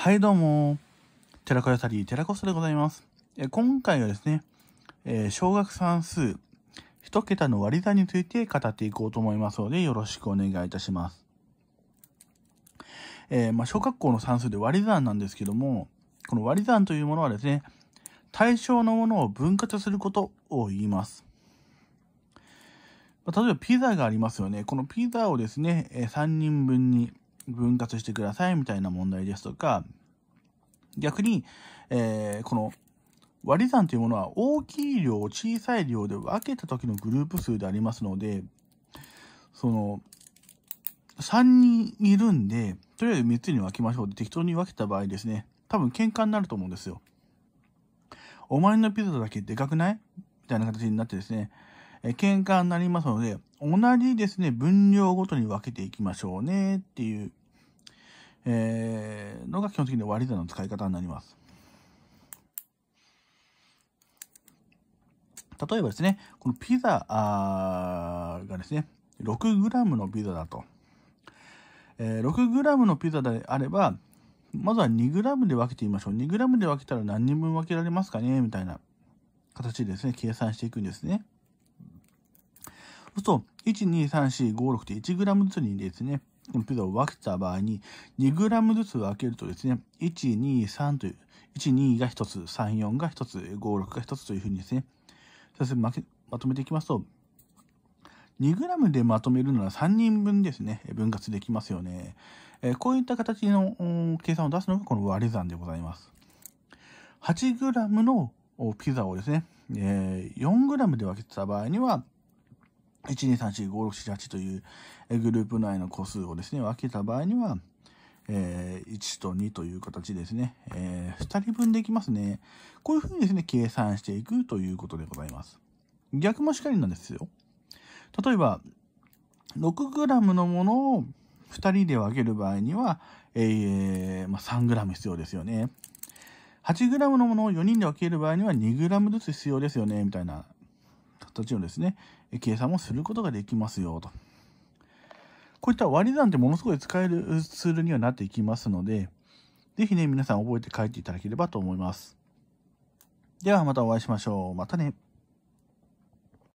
はい、どうも。寺子屋サリー、寺子スでございます。え今回はですね、えー、小学算数、1桁の割り算について語っていこうと思いますので、よろしくお願いいたします。えー、まあ、小学校の算数で割り算なんですけども、この割り算というものはですね、対象のものを分割することを言います。例えばピザがありますよね。このピザをですね、3人分に分割してくださいみたいな問題ですとか、逆に、えー、この割り算というものは大きい量、小さい量で分けた時のグループ数でありますので、その、3人いるんで、とりあえず3つに分けましょうって適当に分けた場合ですね、多分喧嘩になると思うんですよ。お前のピザだけでかくないみたいな形になってですね、え喧嘩になりますので、同じですね、分量ごとに分けていきましょうねっていうえー、のが基本的に割り算の使い方になります。例えばですね、このピザがですね、6g のピザだと。えー、6g のピザであれば、まずは 2g で分けてみましょう。2g で分けたら何人分分けられますかねみたいな形でですね、計算していくんですね。そうすると、1、2、3、4、5、6って 1g ずつにですね、このピザを分けた場合に、2g ずつ分けるとですね、1、2、3という、1、2が1つ、3、4が1つ、5、6が1つというふうにですね、そまとめていきますと、2g でまとめるなら3人分ですね、分割できますよね。えこういった形の計算を出すのがこの割り算でございます。8g のピザをですね、え 4g で分けた場合には、1234567というグループ内の個数をですね、分けた場合には、えー、1と2という形ですね、えー、2人分できますね。こういうふうにですね、計算していくということでございます。逆もしかりなんですよ。例えば、6g のものを2人で分ける場合には、えーまあ、3g 必要ですよね。8g のものを4人で分ける場合には 2g ずつ必要ですよね、みたいな形のですね、計算もすることができますよと。こういった割り算ってものすごい使えるツールにはなっていきますので、ぜひね、皆さん覚えて帰っていただければと思います。ではまたお会いしましょう。またね。